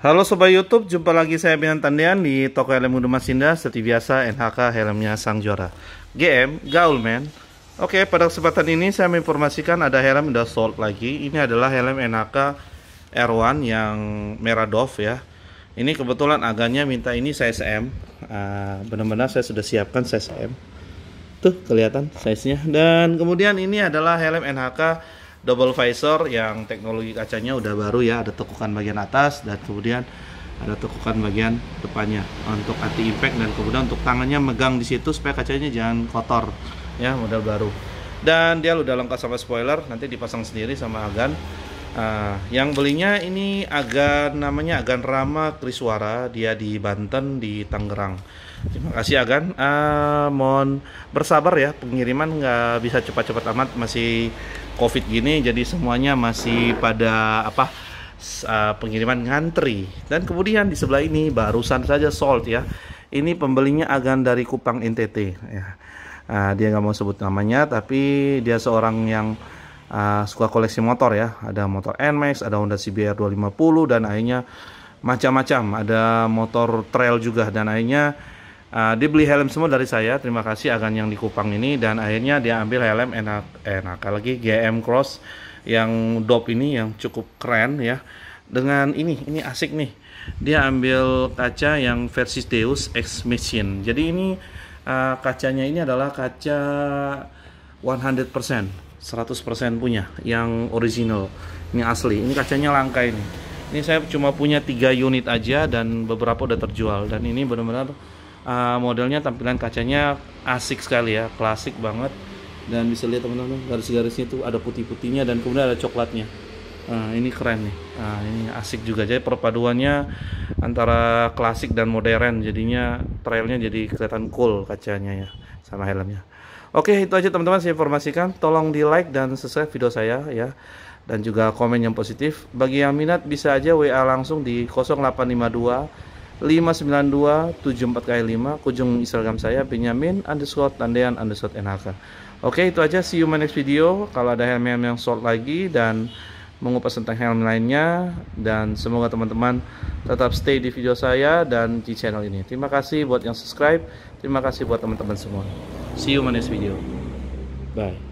Halo Sobat Youtube, jumpa lagi saya Binan Tandian di toko helm Mas Indah Seperti biasa NHK helmnya sang juara GM, gaul men Oke, pada kesempatan ini saya menginformasikan ada helm udah sold lagi Ini adalah helm NHK R1 yang merah Dove ya Ini kebetulan agaknya minta ini size M uh, Benar-benar saya sudah siapkan size M Tuh kelihatan size-nya Dan kemudian ini adalah helm NHK double visor yang teknologi kacanya udah baru ya ada tekukan bagian atas dan kemudian ada tekukan bagian depannya untuk anti impact dan kemudian untuk tangannya megang di situ supaya kacanya jangan kotor ya model baru dan dia udah lengkap sama spoiler nanti dipasang sendiri sama Agan Uh, yang belinya ini Agan namanya Agan Rama Kriswara dia di Banten di Tangerang. Terima kasih Agan. Uh, mohon bersabar ya pengiriman nggak bisa cepat-cepat amat masih covid gini jadi semuanya masih pada apa uh, pengiriman ngantri dan kemudian di sebelah ini barusan saja sold ya ini pembelinya Agan dari Kupang NTT ya. Uh, dia nggak mau sebut namanya tapi dia seorang yang uh, suka koleksi motor ya ada motor NMAX ada Honda CBR 250 dan akhirnya macam-macam ada motor trail juga dan akhirnya uh, ah, dia beli helm semua dari saya terima kasih agan yang di Kupang ini dan akhirnya dia ambil helm enak enak lagi GM Cross yang dop ini yang cukup keren ya dengan ini ini asik nih dia ambil kaca yang versi Deus Ex Machine jadi ini uh, kacanya ini adalah kaca 100% 100% punya yang original ini asli ini kacanya langka ini ini saya cuma punya tiga unit aja dan beberapa udah terjual dan ini benar-benar uh, modelnya tampilan kacanya asik sekali ya klasik banget dan bisa lihat teman-teman garis-garisnya itu ada putih-putihnya dan kemudian ada coklatnya uh, ini keren nih uh, ini asik juga jadi perpaduannya antara klasik dan modern jadinya trailnya jadi kelihatan cool kacanya ya sama helmnya. Oke, itu aja teman-teman saya informasikan. Tolong di like dan subscribe video saya ya. Dan juga komen yang positif. Bagi yang minat bisa aja WA langsung di 0852 592 74 kali 5 kunjung Instagram saya Benjamin underscore tandean underscore NHK. Oke itu aja see you my next video. Kalau ada helm yang short lagi dan mengupas tentang hal lainnya dan semoga teman-teman tetap stay di video saya dan di channel ini. Terima kasih buat yang subscribe, terima kasih buat teman-teman semua. See you on next video. Bye.